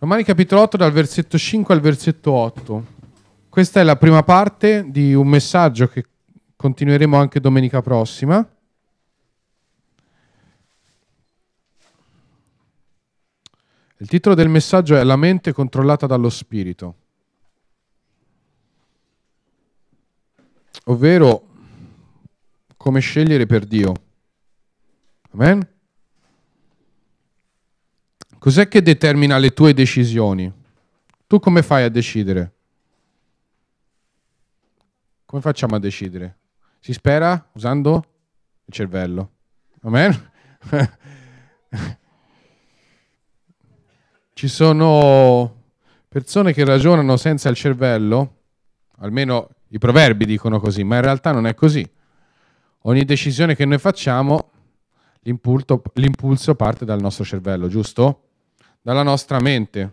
Romani capitolo 8 dal versetto 5 al versetto 8. Questa è la prima parte di un messaggio che continueremo anche domenica prossima. Il titolo del messaggio è La mente controllata dallo spirito, ovvero come scegliere per Dio. Amen? Cos'è che determina le tue decisioni? Tu come fai a decidere? Come facciamo a decidere? Si spera usando il cervello. Amen? Ci sono persone che ragionano senza il cervello, almeno i proverbi dicono così, ma in realtà non è così. Ogni decisione che noi facciamo, l'impulso, parte dal nostro cervello, giusto? dalla nostra mente.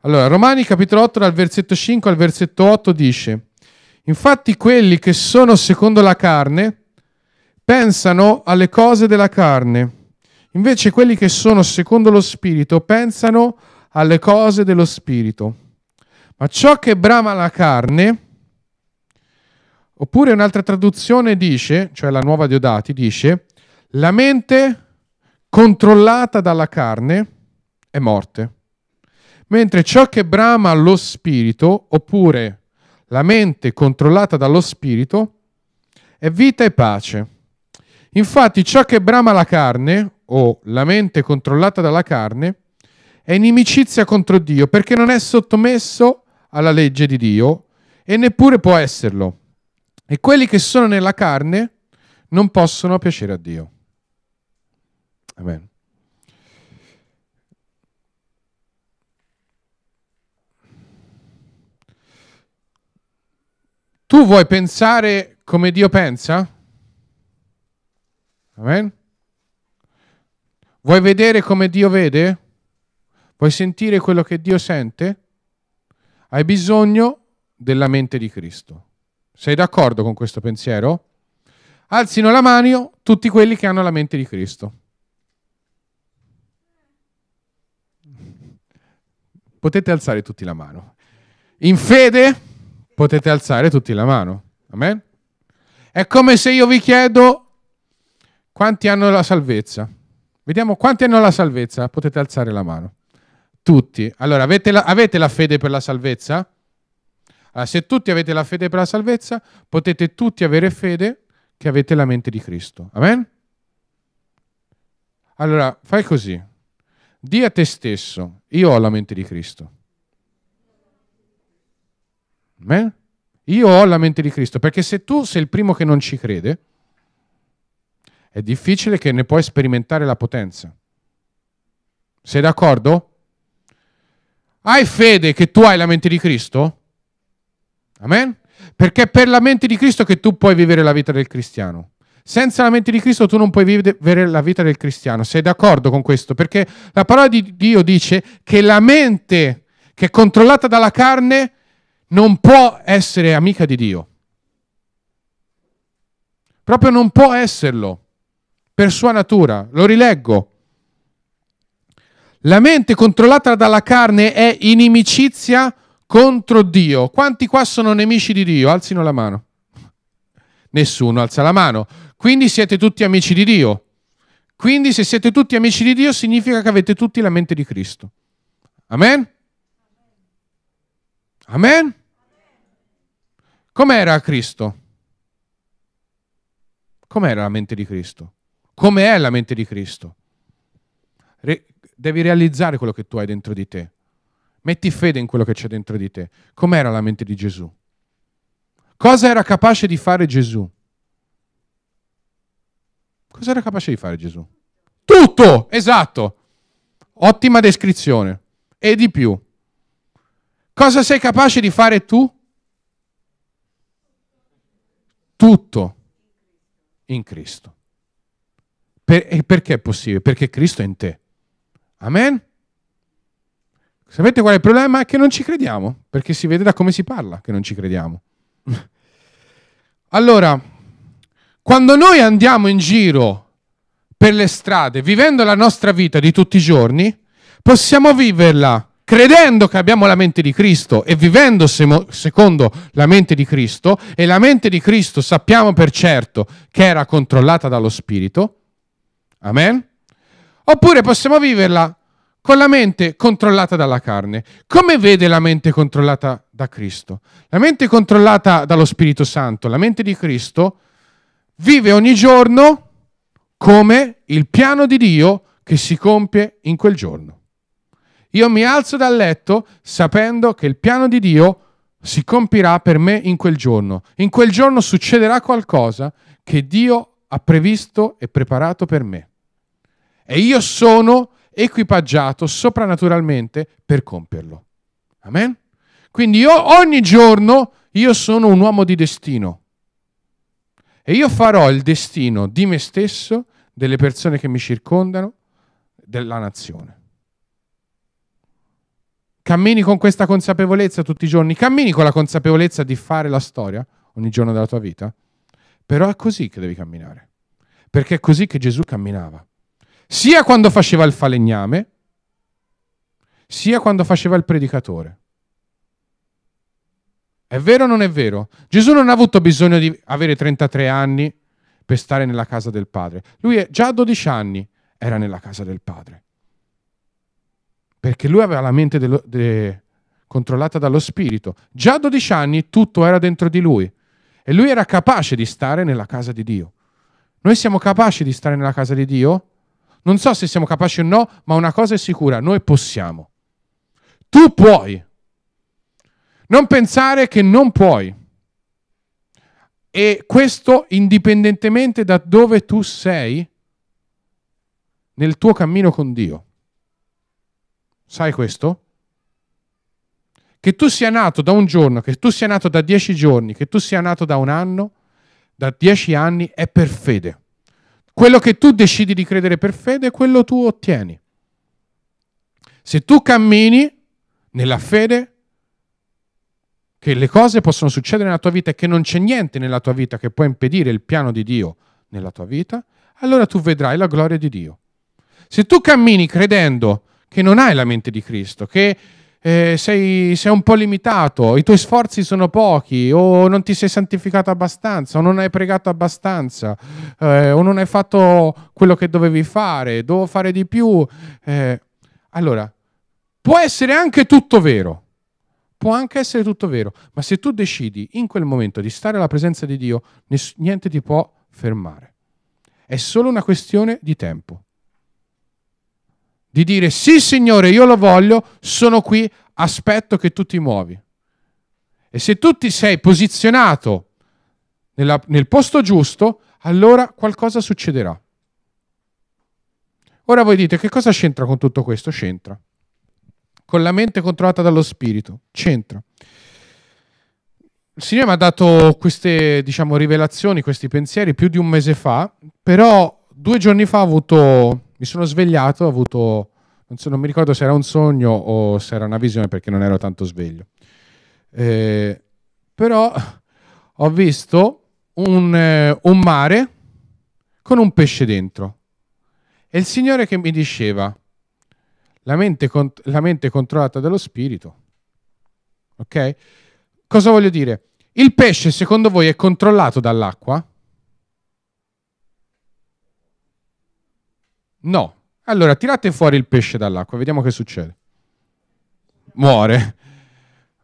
Allora, Romani capitolo 8 dal versetto 5 al versetto 8 dice, infatti quelli che sono secondo la carne pensano alle cose della carne, invece quelli che sono secondo lo spirito pensano alle cose dello spirito. Ma ciò che brama la carne, oppure un'altra traduzione dice, cioè la nuova Diodati dice, la mente controllata dalla carne è morte. Mentre ciò che brama lo spirito, oppure la mente controllata dallo spirito, è vita e pace. Infatti ciò che brama la carne, o la mente controllata dalla carne, è inimicizia contro Dio, perché non è sottomesso alla legge di Dio e neppure può esserlo. E quelli che sono nella carne non possono piacere a Dio. Amen. Tu vuoi pensare come Dio pensa? Amen? Vuoi vedere come Dio vede? Vuoi sentire quello che Dio sente? Hai bisogno della mente di Cristo. Sei d'accordo con questo pensiero? Alzino la mano tutti quelli che hanno la mente di Cristo. Potete alzare tutti la mano. In fede? potete alzare tutti la mano. Amen? È come se io vi chiedo quanti hanno la salvezza. Vediamo quanti hanno la salvezza. Potete alzare la mano. Tutti. Allora, avete la, avete la fede per la salvezza? Allora, se tutti avete la fede per la salvezza, potete tutti avere fede che avete la mente di Cristo. Amen? Allora, fai così. Di a te stesso, io ho la mente di Cristo. Eh? Io ho la mente di Cristo, perché se tu sei il primo che non ci crede, è difficile che ne puoi sperimentare la potenza. Sei d'accordo? Hai fede che tu hai la mente di Cristo? Amen? Perché è per la mente di Cristo che tu puoi vivere la vita del cristiano. Senza la mente di Cristo tu non puoi vivere la vita del cristiano. Sei d'accordo con questo? Perché la parola di Dio dice che la mente che è controllata dalla carne non può essere amica di Dio. Proprio non può esserlo, per sua natura. Lo rileggo. La mente controllata dalla carne è inimicizia contro Dio. Quanti qua sono nemici di Dio? Alzino la mano. Nessuno alza la mano. Quindi siete tutti amici di Dio. Quindi se siete tutti amici di Dio significa che avete tutti la mente di Cristo. Amen? Amen? Com'era Cristo? Com'era la mente di Cristo? Com'è la mente di Cristo? Re devi realizzare quello che tu hai dentro di te. Metti fede in quello che c'è dentro di te. Com'era la mente di Gesù? Cosa era capace di fare Gesù? Cosa era capace di fare Gesù? Tutto, esatto. Ottima descrizione. E di più. Cosa sei capace di fare tu? tutto in Cristo. Per, e perché è possibile? Perché Cristo è in te. Amen? Sapete qual è il problema? È che non ci crediamo, perché si vede da come si parla che non ci crediamo. allora, quando noi andiamo in giro per le strade, vivendo la nostra vita di tutti i giorni, possiamo viverla credendo che abbiamo la mente di Cristo e vivendo secondo la mente di Cristo, e la mente di Cristo sappiamo per certo che era controllata dallo Spirito, amen? Oppure possiamo viverla con la mente controllata dalla carne. Come vede la mente controllata da Cristo? La mente controllata dallo Spirito Santo, la mente di Cristo, vive ogni giorno come il piano di Dio che si compie in quel giorno. Io mi alzo dal letto sapendo che il piano di Dio si compirà per me in quel giorno. In quel giorno succederà qualcosa che Dio ha previsto e preparato per me. E io sono equipaggiato soprannaturalmente per compierlo. Amen? Quindi io ogni giorno io sono un uomo di destino. E io farò il destino di me stesso, delle persone che mi circondano, della nazione. Cammini con questa consapevolezza tutti i giorni, cammini con la consapevolezza di fare la storia ogni giorno della tua vita. Però è così che devi camminare, perché è così che Gesù camminava, sia quando faceva il falegname, sia quando faceva il predicatore. È vero o non è vero? Gesù non ha avuto bisogno di avere 33 anni per stare nella casa del Padre. Lui è, già a 12 anni era nella casa del Padre perché lui aveva la mente dello, de, controllata dallo spirito. Già a 12 anni tutto era dentro di lui e lui era capace di stare nella casa di Dio. Noi siamo capaci di stare nella casa di Dio? Non so se siamo capaci o no, ma una cosa è sicura, noi possiamo. Tu puoi. Non pensare che non puoi. E questo indipendentemente da dove tu sei nel tuo cammino con Dio. Sai questo? Che tu sia nato da un giorno, che tu sia nato da dieci giorni, che tu sia nato da un anno, da dieci anni, è per fede. Quello che tu decidi di credere per fede, quello tu ottieni. Se tu cammini nella fede, che le cose possono succedere nella tua vita e che non c'è niente nella tua vita che può impedire il piano di Dio nella tua vita, allora tu vedrai la gloria di Dio. Se tu cammini credendo che non hai la mente di Cristo, che eh, sei, sei, un po' limitato, i tuoi sforzi sono pochi, o non ti sei santificato abbastanza, o non hai pregato abbastanza, eh, o non hai fatto quello che dovevi fare, devo fare di più. Eh, allora, può essere anche tutto vero, può anche essere tutto vero, ma se tu decidi in quel momento di stare alla presenza di Dio, niente ti può fermare. È solo una questione di tempo di dire sì Signore, io lo voglio, sono qui, aspetto che tu ti muovi. E se tu ti sei posizionato nella, nel posto giusto, allora qualcosa succederà. Ora voi dite che cosa c'entra con tutto questo? C'entra. Con la mente controllata dallo spirito. C'entra. Il Signore mi ha dato queste, diciamo, rivelazioni, questi pensieri più di un mese fa, però due giorni fa avuto, mi sono svegliato, ho avuto non, so, non, mi ricordo se era un sogno o se era una visione perché non ero tanto sveglio. Eh, però ho visto un, eh, un mare con un pesce dentro e il Signore che mi diceva, la mente, la mente, controllata dallo spirito. Ok? Cosa voglio dire? Il pesce secondo voi è controllato dall'acqua? No. Allora, tirate fuori il pesce dall'acqua, vediamo che succede. Muore.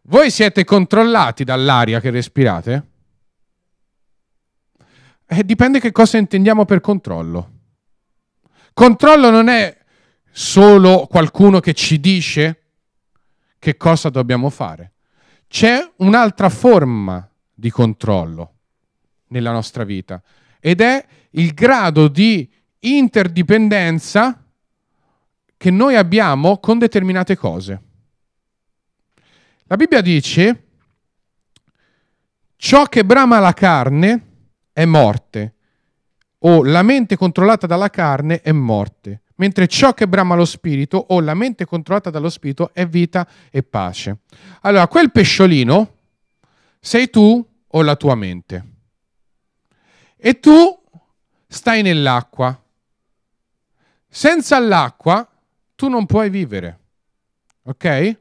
Voi siete controllati dall'aria che respirate? Eh, dipende che cosa intendiamo per controllo. Controllo non è solo qualcuno che ci dice che cosa dobbiamo fare. C'è un'altra forma di controllo nella nostra vita ed è il grado di interdipendenza che noi abbiamo con determinate cose. La Bibbia dice, ciò che brama la carne è morte, o la mente controllata dalla carne è morte, mentre ciò che brama lo spirito o la mente controllata dallo spirito è vita e pace. Allora, quel pesciolino sei tu o la tua mente. E tu stai nell'acqua. Senza l'acqua tu non puoi vivere. Ok?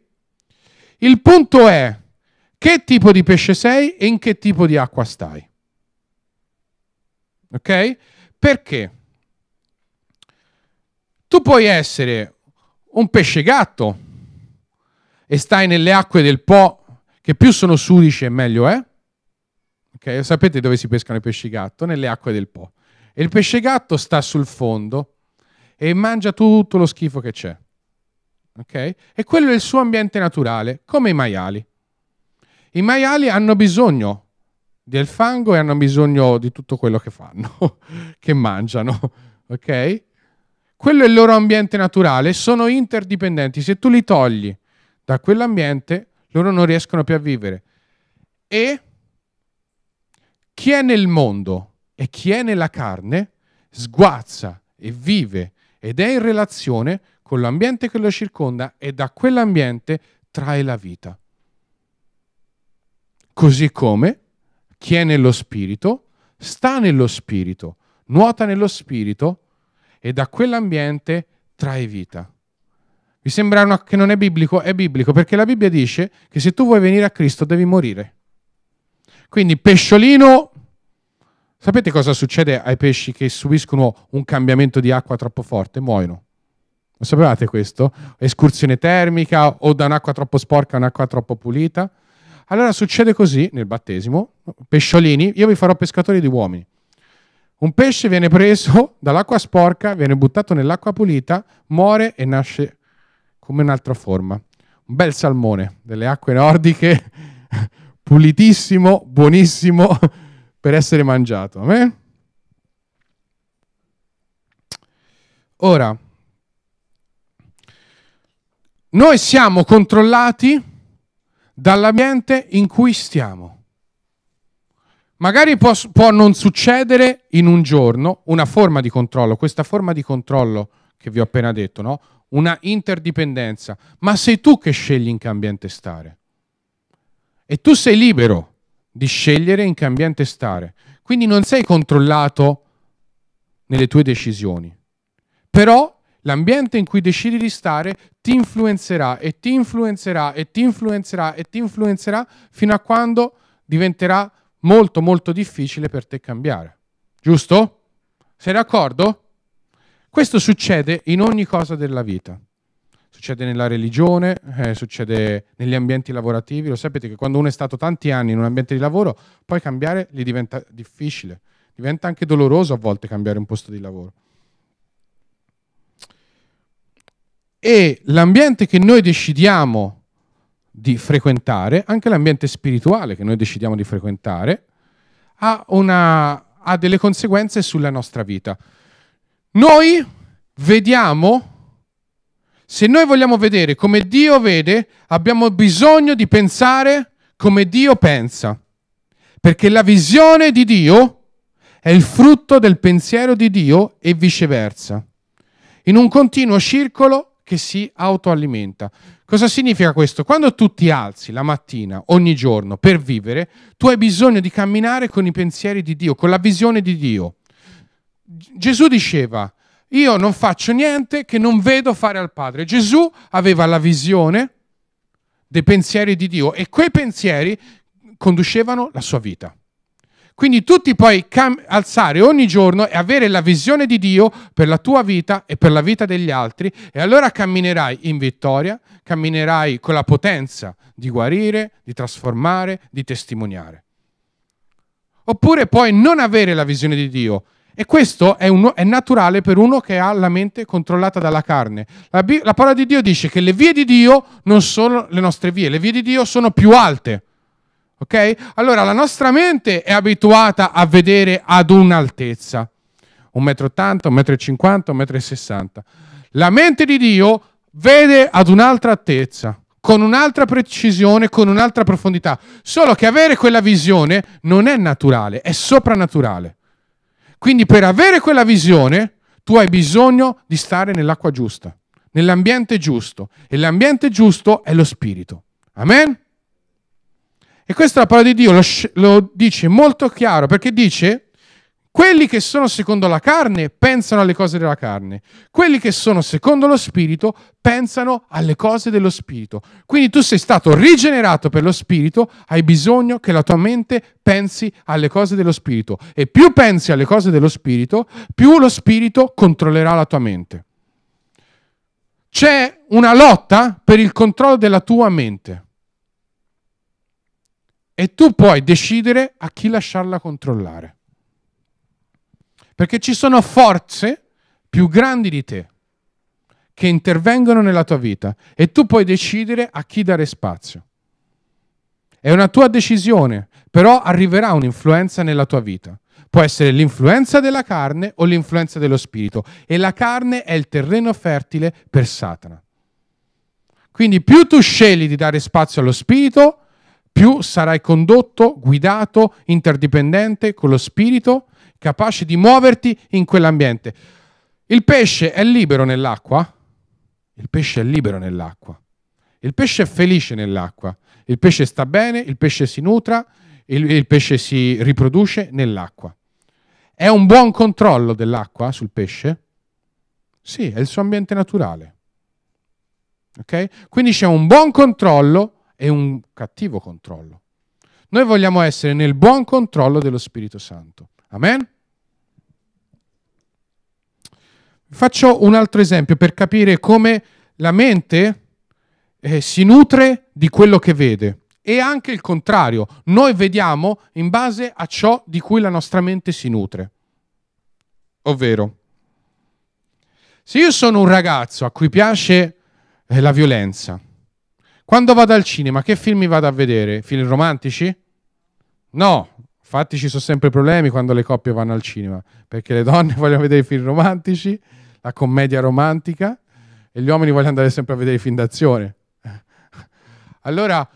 Il punto è che tipo di pesce sei e in che tipo di acqua stai. Ok? Perché tu puoi essere un pesce gatto e stai nelle acque del Po, che più sono sudici e meglio è. Ok? Sapete dove si pescano i pesci gatto? Nelle acque del Po. E il pesce gatto sta sul fondo e mangia tutto lo schifo che c'è. Okay? E quello è il suo ambiente naturale, come i maiali. I maiali hanno bisogno del fango e hanno bisogno di tutto quello che fanno, che mangiano, ok? Quello è il loro ambiente naturale, sono interdipendenti. Se tu li togli da quell'ambiente, loro non riescono più a vivere. E chi è nel mondo e chi è nella carne sguazza e vive ed è in relazione con l'ambiente che lo circonda e da quell'ambiente trae la vita. Così come chi è nello spirito sta nello spirito, nuota nello spirito e da quell'ambiente trae vita. Vi sembra una, che non è biblico? È biblico perché la Bibbia dice che se tu vuoi venire a Cristo devi morire. Quindi pesciolino Sapete cosa succede ai pesci che subiscono un cambiamento di acqua troppo forte? Muoiono. Lo sapevate questo? Escursione termica o da un'acqua troppo sporca a un'acqua troppo pulita? Allora succede così nel battesimo, pesciolini, io vi farò pescatori di uomini. Un pesce viene preso dall'acqua sporca, viene buttato nell'acqua pulita, muore e nasce come un'altra forma. Un bel salmone delle acque nordiche, pulitissimo, buonissimo, per essere mangiato. Amen? Ora, noi siamo controllati dall'ambiente in cui stiamo. Magari può, può, non succedere in un giorno una forma di controllo, questa forma di controllo che vi ho appena detto, no? una interdipendenza, ma sei tu che scegli in che ambiente stare. E tu sei libero di scegliere in che ambiente stare. Quindi non sei controllato nelle tue decisioni. Però l'ambiente in cui decidi di stare ti influenzerà e ti influenzerà e ti influenzerà e ti influenzerà fino a quando diventerà molto molto difficile per te cambiare. Giusto? Sei d'accordo? Questo succede in ogni cosa della vita succede nella religione, eh, succede negli ambienti lavorativi. Lo sapete che quando uno è stato tanti anni in un ambiente di lavoro, poi cambiare gli diventa difficile, diventa anche doloroso a volte cambiare un posto di lavoro. E l'ambiente che noi decidiamo di frequentare, anche l'ambiente spirituale che noi decidiamo di frequentare, ha, una, ha delle conseguenze sulla nostra vita. Noi vediamo se noi vogliamo vedere come Dio vede, abbiamo bisogno di pensare come Dio pensa, perché la visione di Dio è il frutto del pensiero di Dio e viceversa, in un continuo circolo che si autoalimenta. Cosa significa questo? Quando tu ti alzi la mattina, ogni giorno, per vivere, tu hai bisogno di camminare con i pensieri di Dio, con la visione di Dio. Gesù diceva, io non faccio niente che non vedo fare al Padre. Gesù aveva la visione dei pensieri di Dio e quei pensieri conducevano la sua vita. Quindi tu ti puoi alzare ogni giorno e avere la visione di Dio per la tua vita e per la vita degli altri e allora camminerai in vittoria, camminerai con la potenza di guarire, di trasformare, di testimoniare. Oppure puoi non avere la visione di Dio e questo è, un, è, naturale per uno che ha la mente controllata dalla carne. La, la parola di Dio dice che le vie di Dio non sono le nostre vie, le vie di Dio sono più alte. Ok? Allora la nostra mente è abituata a vedere ad un'altezza. 1,80 m, 1,50 m, 1,60 m. La mente di Dio vede ad un'altra altezza con un'altra precisione, con un'altra profondità. Solo che avere quella visione non è naturale, è soprannaturale. Quindi per avere quella visione tu hai bisogno di stare nell'acqua giusta, nell'ambiente giusto. E l'ambiente giusto è lo spirito. Amen? E questa è la parola di Dio, lo, lo dice molto chiaro perché dice quelli che sono secondo la carne pensano alle cose della carne, quelli che sono secondo lo spirito pensano alle cose dello spirito. Quindi tu sei stato rigenerato per lo spirito, hai bisogno che la tua mente pensi alle cose dello spirito e più pensi alle cose dello spirito, più lo spirito controllerà la tua mente. C'è una lotta per il controllo della tua mente e tu puoi decidere a chi lasciarla controllare. Perché ci sono forze più grandi di te che intervengono nella tua vita e tu puoi decidere a chi dare spazio. È una tua decisione, però arriverà un'influenza nella tua vita. Può essere l'influenza della carne o l'influenza dello spirito e la carne è il terreno fertile per Satana. Quindi più tu scegli di dare spazio allo spirito, più sarai condotto, guidato, interdipendente con lo spirito capace di muoverti in quell'ambiente. Il pesce è libero nell'acqua? Il pesce è libero nell'acqua. Il pesce è felice nell'acqua. Il pesce sta bene, il pesce si nutra, il, il pesce si riproduce nell'acqua. È un buon controllo dell'acqua sul pesce? Sì, è il suo ambiente naturale. Okay? Quindi c'è un buon controllo e un cattivo controllo. Noi vogliamo essere nel buon controllo dello Spirito Santo. Amen? Faccio un altro esempio per capire come la mente eh, si nutre di quello che vede e anche il contrario. Noi vediamo in base a ciò di cui la nostra mente si nutre. Ovvero, se io sono un ragazzo a cui piace eh, la violenza, quando vado al cinema che film mi vado a vedere? Film romantici? No, Infatti ci sono sempre problemi quando le coppie vanno al cinema, perché le donne vogliono vedere i film romantici, la commedia romantica, e gli uomini vogliono andare sempre a vedere i film d'azione. Allora,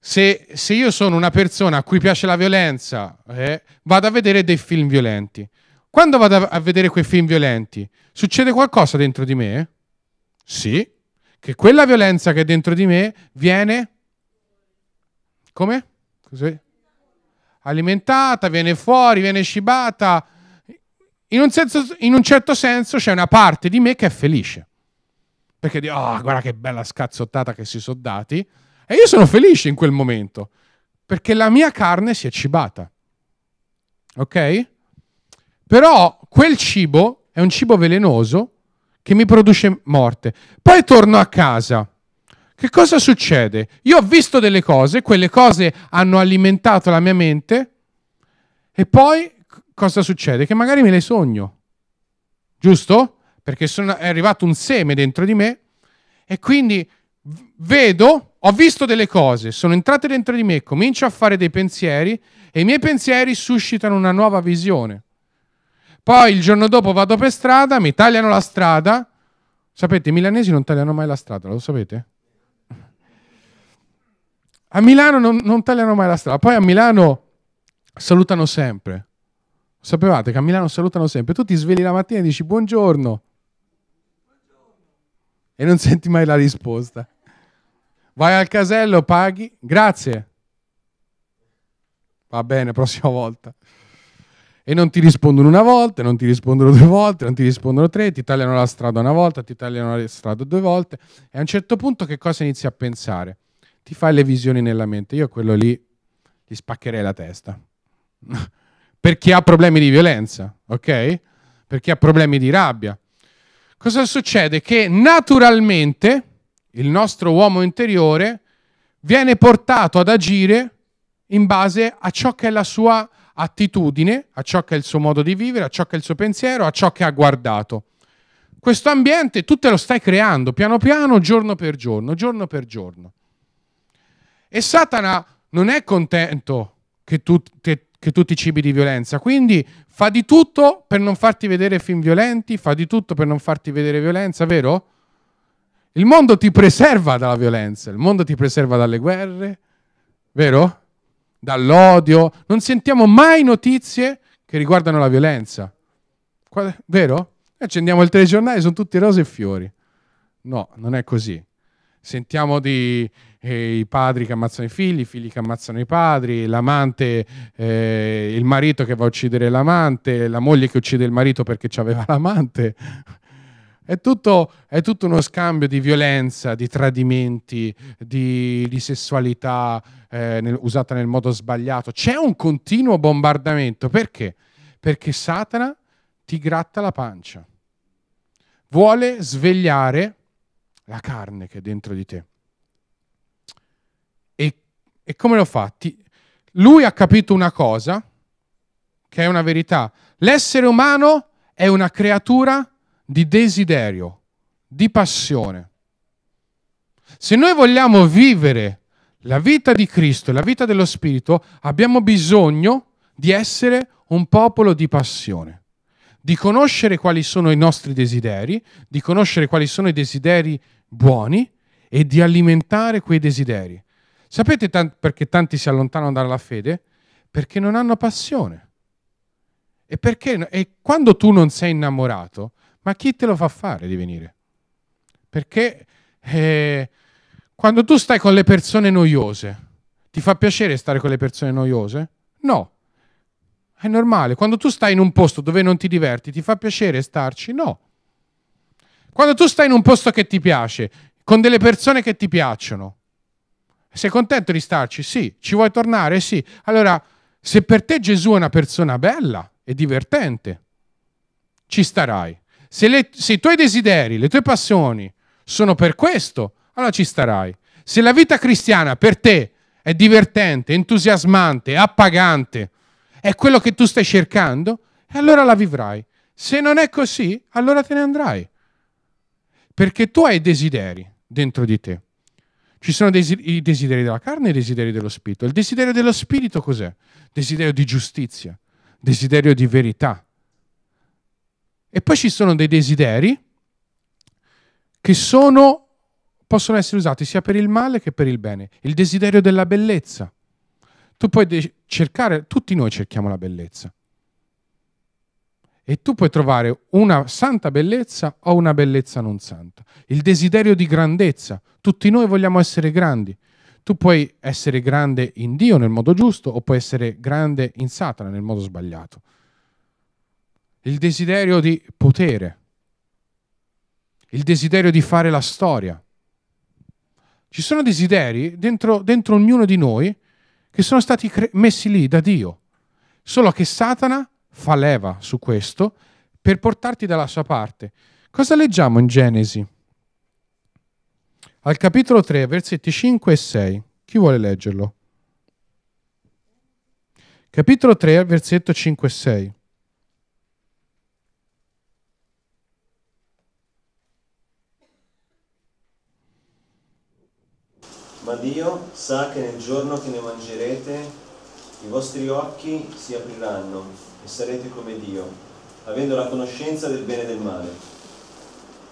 se, se, io sono una persona a cui piace la violenza, eh, vado a vedere dei film violenti. Quando vado a vedere quei film violenti, succede qualcosa dentro di me? Sì, che quella violenza che è dentro di me viene... Come? Così? alimentata, viene fuori, viene scibata. In un, senso, in un certo senso c'è una parte di me che è felice. Perché dico, oh, ah, guarda che bella scazzottata che si sono dati. E io sono felice in quel momento. Perché la mia carne si è cibata. Ok? Però quel cibo è un cibo velenoso che mi produce morte. Poi torno a casa che cosa succede? Io ho visto delle cose, quelle cose hanno alimentato la mia mente e poi cosa succede? Che magari me le sogno, giusto? Perché sono, è arrivato un seme dentro di me e quindi vedo, ho visto delle cose, sono entrate dentro di me, comincio a fare dei pensieri e i miei pensieri suscitano una nuova visione. Poi il giorno dopo vado per strada, mi tagliano la strada. Sapete, i milanesi non tagliano mai la strada, lo sapete? A Milano non, non tagliano mai la strada. Poi a Milano salutano sempre. Sapevate che a Milano salutano sempre. Tu ti svegli la mattina e dici buongiorno. E non senti mai la risposta. Vai al casello, paghi. Grazie. Va bene, prossima volta. E non ti rispondono una volta, non ti rispondono due volte, non ti rispondono tre, ti tagliano la strada una volta, ti tagliano la strada due volte. E a un certo punto che cosa inizi a pensare? ti fai le visioni nella mente. Io quello lì gli spaccherei la testa. per chi ha problemi di violenza, ok? Per chi ha problemi di rabbia. Cosa succede? Che naturalmente il nostro uomo interiore viene portato ad agire in base a ciò che è la sua attitudine, a ciò che è il suo modo di vivere, a ciò che è il suo pensiero, a ciò che ha guardato. Questo ambiente tu te lo stai creando piano piano, giorno per giorno, giorno per giorno. E Satana non è contento che tu, te, che tu ti cibi di violenza, quindi fa di tutto per non farti vedere film violenti, fa di tutto per non farti vedere violenza, vero? Il mondo ti preserva dalla violenza, il mondo ti preserva dalle guerre, vero? Dall'odio. Non sentiamo mai notizie che riguardano la violenza. Vero? Accendiamo il telegiornale, sono tutti rose e fiori. No, non è così. Sentiamo di eh, i padri che ammazzano i figli, i figli che ammazzano i padri, l'amante, eh, il marito che va a uccidere l'amante, la moglie che uccide il marito perché ci aveva l'amante. È tutto, è tutto, uno scambio di violenza, di tradimenti, di, di sessualità eh, nel, usata nel modo sbagliato. C'è un continuo bombardamento. Perché? Perché Satana ti gratta la pancia. Vuole svegliare la carne che è dentro di te. E, e come lo fatti? Lui ha capito una cosa, che è una verità. L'essere umano è una creatura di desiderio, di passione. Se noi vogliamo vivere la vita di Cristo, la vita dello Spirito, abbiamo bisogno di essere un popolo di passione di conoscere quali sono i nostri desideri, di conoscere quali sono i desideri buoni e di alimentare quei desideri. Sapete t- perché tanti si allontanano dalla fede? Perché non hanno passione. E, perché, e quando tu non sei innamorato, ma chi te lo fa fare di venire? Perché eh, quando tu stai con le persone noiose, ti fa piacere stare con le persone noiose? No. È normale. Quando tu stai in un posto dove non ti diverti, ti fa piacere starci? No. Quando tu stai in un posto che ti piace, con delle persone che ti piacciono, sei contento di starci? Sì. Ci vuoi tornare? Sì. Allora, se per te Gesù è una persona bella e divertente, ci starai. Se, le, se i tuoi desideri, le tue passioni sono per questo, allora ci starai. Se la vita cristiana per te è divertente, entusiasmante, appagante, è quello che tu stai cercando, e allora la vivrai. Se non è così, allora te ne andrai. Perché tu hai desideri dentro di te. Ci sono i desideri della carne e i desideri dello spirito. Il desiderio dello spirito cos'è? Desiderio di giustizia, desiderio di verità. E poi ci sono dei desideri che sono, possono essere usati sia per il male che per il bene. Il desiderio della bellezza, tu puoi cercare, tutti noi cerchiamo la bellezza. E tu puoi trovare una santa bellezza o una bellezza non santa. Il desiderio di grandezza. Tutti noi vogliamo essere grandi. Tu puoi essere grande in Dio nel modo giusto o puoi essere grande in Satana nel modo sbagliato. Il desiderio di potere. Il desiderio di fare la storia. Ci sono desideri dentro, dentro ognuno di noi che sono stati cre- messi lì da Dio. Solo che Satana fa leva su questo per portarti dalla sua parte. Cosa leggiamo in Genesi? Al capitolo 3, versetti 5 e 6. Chi vuole leggerlo? Capitolo 3, versetto 5 e 6. ma Dio sa che nel giorno che ne mangerete i vostri occhi si apriranno e sarete come Dio, avendo la conoscenza del bene e del male.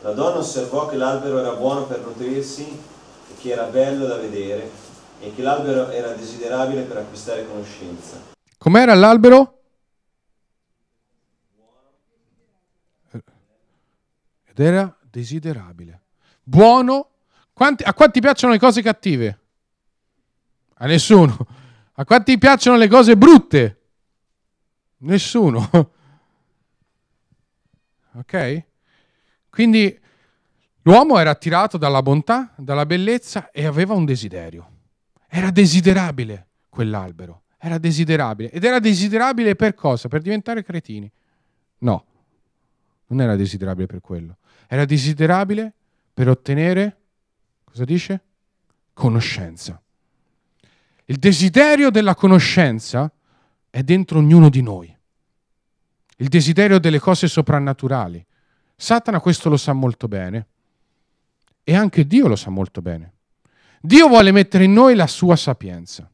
La donna osservò che l'albero era buono per nutrirsi e che era bello da vedere e che l'albero era desiderabile per acquistare conoscenza. Com'era l'albero? Ed era desiderabile. Buono quanti, a quanti piacciono le cose cattive? A nessuno. A quanti piacciono le cose brutte? Nessuno. Ok? Quindi l'uomo era attirato dalla bontà, dalla bellezza e aveva un desiderio. Era desiderabile quell'albero, era desiderabile. Ed era desiderabile per cosa? Per diventare cretini. No, non era desiderabile per quello. Era desiderabile per ottenere Cosa dice? Conoscenza. Il desiderio della conoscenza è dentro ognuno di noi. Il desiderio delle cose soprannaturali. Satana questo lo sa molto bene e anche Dio lo sa molto bene. Dio vuole mettere in noi la sua sapienza.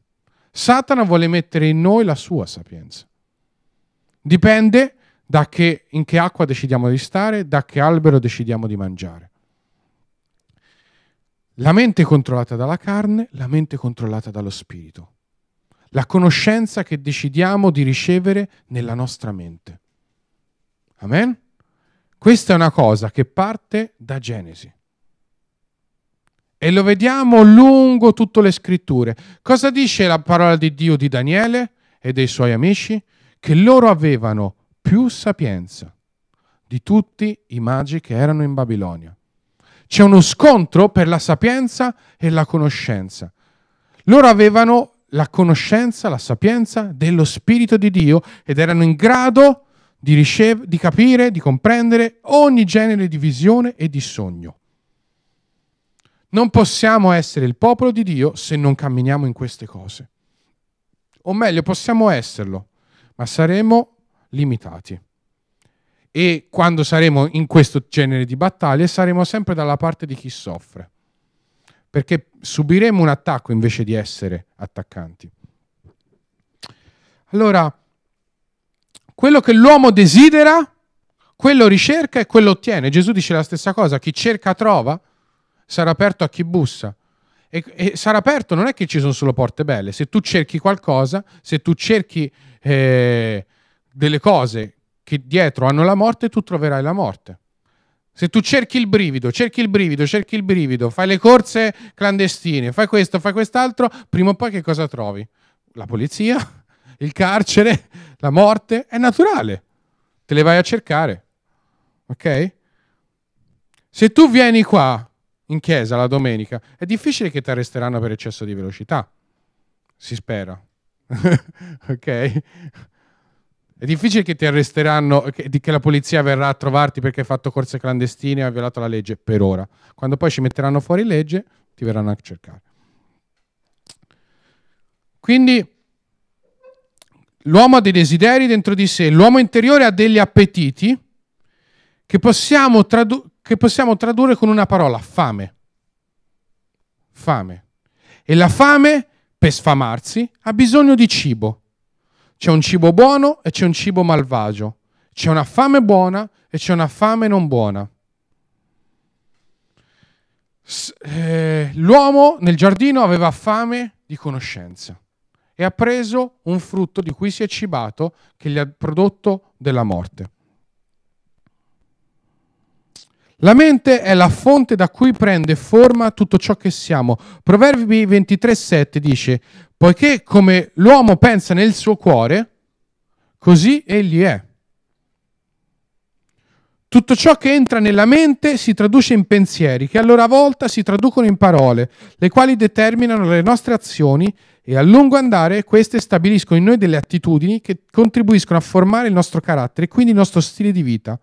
Satana vuole mettere in noi la sua sapienza. Dipende da che, in che acqua decidiamo di stare, da che albero decidiamo di mangiare. La mente controllata dalla carne, la mente controllata dallo spirito. La conoscenza che decidiamo di ricevere nella nostra mente. Amen? Questa è una cosa che parte da Genesi. E lo vediamo lungo tutte le scritture. Cosa dice la parola di Dio di Daniele e dei suoi amici? Che loro avevano più sapienza di tutti i magi che erano in Babilonia c'è uno scontro per la sapienza e la conoscenza. Loro avevano la conoscenza, la sapienza dello Spirito di Dio ed erano in grado di, ricev- di capire, di comprendere ogni genere di visione e di sogno. Non possiamo essere il popolo di Dio se non camminiamo in queste cose. O meglio, possiamo esserlo, ma saremo limitati e quando saremo in questo genere di battaglie saremo sempre dalla parte di chi soffre, perché subiremo un attacco invece di essere attaccanti. Allora, quello che l'uomo desidera, quello ricerca e quello ottiene. Gesù dice la stessa cosa, chi cerca trova, sarà aperto a chi bussa. E, e sarà aperto non è che ci sono solo porte belle, se tu cerchi qualcosa, se tu cerchi eh, delle cose che dietro hanno la morte, tu troverai la morte. Se tu cerchi il brivido, cerchi il brivido, cerchi il brivido, fai le corse clandestine, fai questo, fai quest'altro, prima o poi che cosa trovi? La polizia, il carcere, la morte, è naturale. Te le vai a cercare. Ok? Se tu vieni qua in chiesa la domenica, è difficile che ti arresteranno per eccesso di velocità. Si spera. ok? È difficile che ti arresteranno, che, che la polizia verrà a trovarti perché hai fatto corse clandestine e hai violato la legge per ora. Quando poi ci metteranno fuori legge, ti verranno a cercare. Quindi l'uomo ha dei desideri dentro di sé, l'uomo interiore ha degli appetiti che possiamo, tradu- che possiamo tradurre con una parola, fame. Fame. E la fame, per sfamarsi, ha bisogno di cibo. C'è un cibo buono e c'è un cibo malvagio. C'è una fame buona e c'è una fame non buona. S- eh, l'uomo nel giardino aveva fame di conoscenza e ha preso un frutto di cui si è cibato che gli ha prodotto della morte. La mente è la fonte da cui prende forma tutto ciò che siamo. Proverbi 23,7 dice: Poiché come l'uomo pensa nel suo cuore, così egli è. Tutto ciò che entra nella mente si traduce in pensieri, che a loro volta si traducono in parole, le quali determinano le nostre azioni e a lungo andare queste stabiliscono in noi delle attitudini che contribuiscono a formare il nostro carattere e quindi il nostro stile di vita.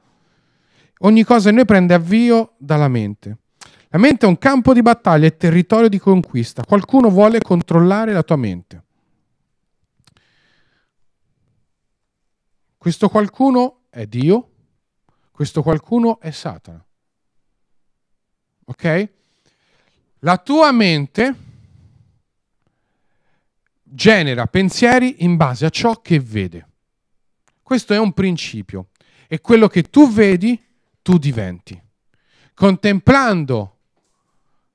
Ogni cosa in noi prende avvio dalla mente. La mente è un campo di battaglia e territorio di conquista. Qualcuno vuole controllare la tua mente. Questo qualcuno è Dio, questo qualcuno è Satana. Ok? La tua mente genera pensieri in base a ciò che vede. Questo è un principio. E quello che tu vedi tu diventi, contemplando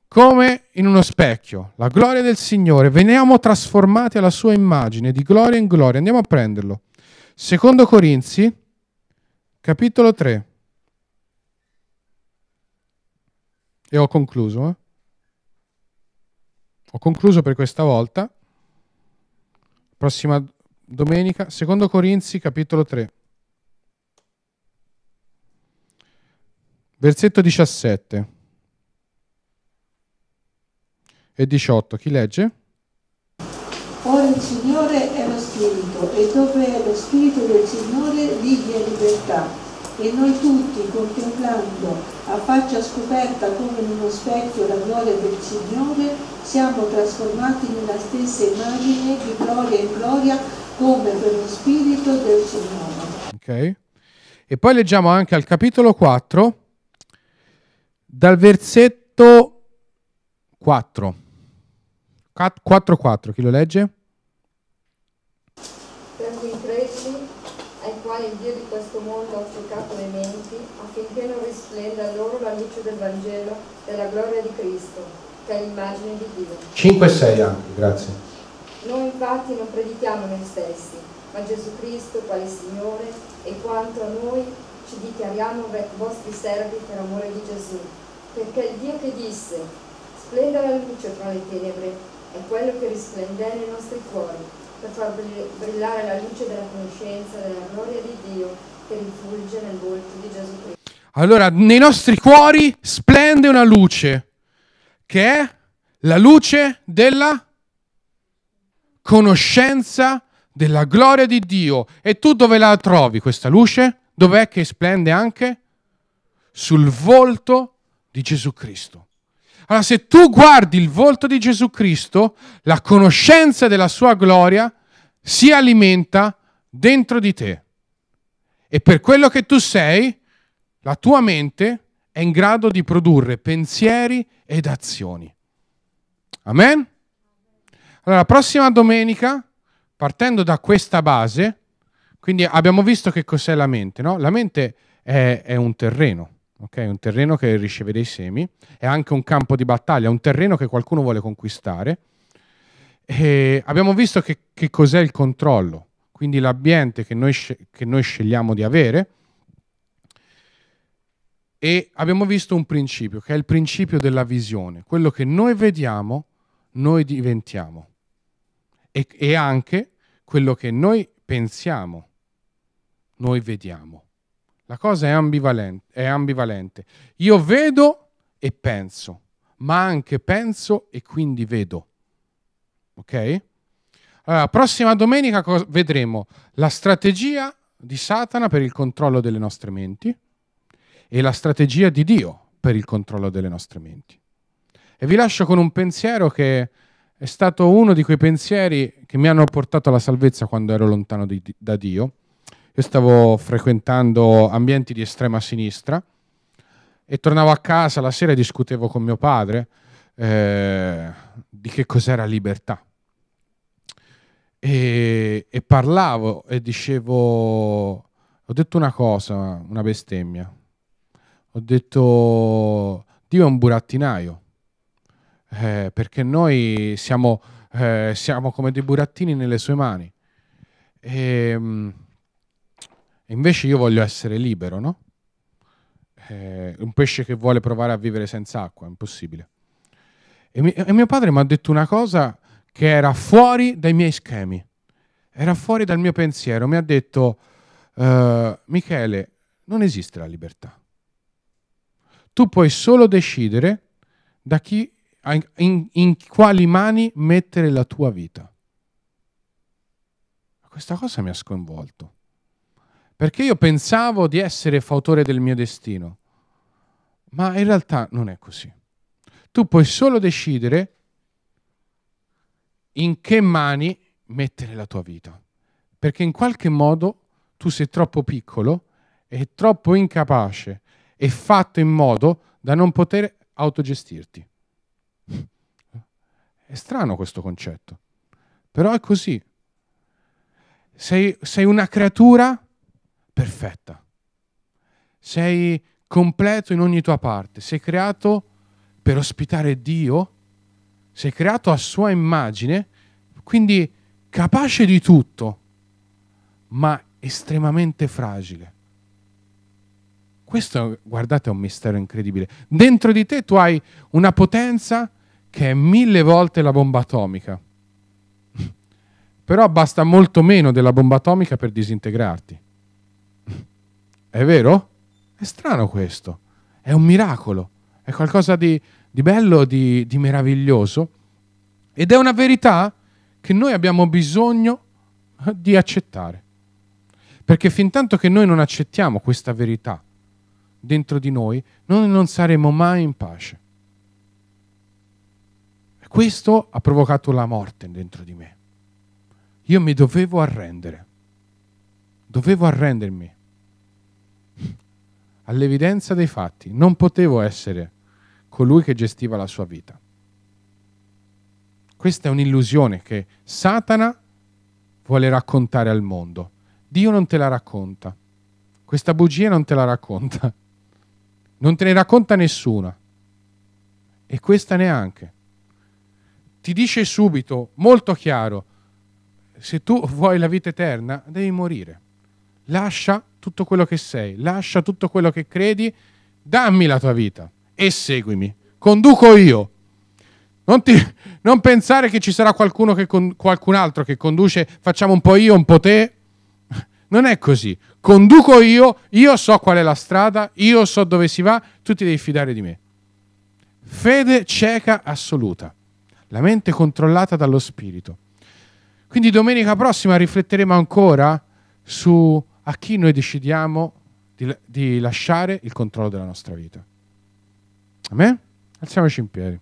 come in uno specchio la gloria del Signore, veniamo trasformati alla sua immagine di gloria in gloria. Andiamo a prenderlo. Secondo Corinzi, capitolo 3. E ho concluso. Eh? Ho concluso per questa volta. Prossima domenica, secondo Corinzi, capitolo 3. Versetto 17 e 18. Chi legge? Ora il Signore è lo Spirito e dove è lo Spirito del Signore lì è libertà. E noi tutti, contemplando a faccia scoperta come in uno specchio la gloria del Signore, siamo trasformati nella stessa immagine di gloria in gloria come per lo Spirito del Signore. Ok. E poi leggiamo anche al capitolo 4 dal versetto 4. 4 chi lo legge? Tra quei preti ai quali il Dio di questo mondo ha offricato le menti affinché non risplenda loro la luce del Vangelo della gloria di Cristo, che è l'immagine di Dio. 5 e 6 anche, grazie. Noi infatti non predichiamo noi stessi, ma Gesù Cristo quale Signore e quanto a noi ci dichiariamo vostri servi per amore di Gesù perché il Dio che disse, splenda la luce fra le tenebre, è quello che risplende nei nostri cuori, per far brillare la luce della conoscenza della gloria di Dio che rifulge nel volto di Gesù Cristo. Allora, nei nostri cuori splende una luce, che è la luce della conoscenza della gloria di Dio. E tu dove la trovi questa luce? Dov'è che splende anche? Sul volto di di Gesù Cristo. Allora, se tu guardi il volto di Gesù Cristo, la conoscenza della sua gloria si alimenta dentro di te. E per quello che tu sei, la tua mente è in grado di produrre pensieri ed azioni. Amen? Allora, la prossima domenica, partendo da questa base, quindi abbiamo visto che cos'è la mente, no? La mente è, è un terreno Okay, un terreno che riceve dei semi, è anche un campo di battaglia, un terreno che qualcuno vuole conquistare. E abbiamo visto che, che cos'è il controllo, quindi l'ambiente che noi, che noi scegliamo di avere e abbiamo visto un principio, che è il principio della visione. Quello che noi vediamo, noi diventiamo. E, e anche quello che noi pensiamo, noi vediamo. La cosa è ambivalente, è ambivalente. Io vedo e penso, ma anche penso e quindi vedo. Ok? Allora, prossima domenica vedremo la strategia di Satana per il controllo delle nostre menti e la strategia di Dio per il controllo delle nostre menti. E vi lascio con un pensiero che è stato uno di quei pensieri che mi hanno portato alla salvezza quando ero lontano di, da Dio io stavo frequentando ambienti di estrema sinistra e tornavo a casa la sera e discutevo con mio padre eh, di che cos'era libertà. E, e, parlavo e dicevo, ho detto una cosa, una bestemmia. Ho detto, Dio è un burattinaio, eh, perché noi siamo, eh, siamo, come dei burattini nelle sue mani. E, ehm, e invece io voglio essere libero, no? Eh, un pesce che vuole provare a vivere senza acqua, è impossibile. E, mi, e mio padre mi ha detto una cosa che era fuori dai miei schemi, era fuori dal mio pensiero. Mi ha detto, eh, Michele, non esiste la libertà. Tu puoi solo decidere da chi, in, in quali mani mettere la tua vita. Questa cosa mi ha sconvolto perché io pensavo di essere fautore del mio destino, ma in realtà non è così. Tu puoi solo decidere in che mani mettere la tua vita, perché in qualche modo tu sei troppo piccolo e troppo incapace e fatto in modo da non poter autogestirti. È strano questo concetto, però è così. Sei, sei una creatura perfetta. Sei completo in ogni tua parte, sei creato per ospitare Dio, sei creato a sua immagine, quindi capace di tutto, ma estremamente fragile. Questo, guardate, è un mistero incredibile. Dentro di te tu hai una potenza che è mille volte la bomba atomica. Però basta molto meno della bomba atomica per disintegrarti. È vero? È strano questo. È un miracolo. È qualcosa di, di bello, di, di meraviglioso. Ed è una verità che noi abbiamo bisogno di accettare. Perché fin tanto che noi non accettiamo questa verità dentro di noi, noi non saremo mai in pace. Questo ha provocato la morte dentro di me. Io mi dovevo arrendere. Dovevo arrendermi all'evidenza dei fatti. Non potevo essere colui che gestiva la sua vita. Questa è un'illusione che Satana vuole raccontare al mondo. Dio non te la racconta. Questa bugia non te la racconta. Non te ne racconta nessuna. E questa neanche. Ti dice subito, molto chiaro, se tu vuoi la vita eterna, devi morire lascia tutto quello che sei, lascia tutto quello che credi, dammi la tua vita e seguimi, conduco io. Non, ti, non pensare che ci sarà qualcuno che con, qualcun altro che conduce, facciamo un po' io, un po' te. Non è così. Conduco io, io so qual è la strada, io so dove si va, tu ti devi fidare di me. Fede cieca assoluta, la mente controllata dallo spirito. Quindi domenica prossima rifletteremo ancora su a chi noi decidiamo di, di lasciare il controllo della nostra vita. Amen? Alziamoci in piedi.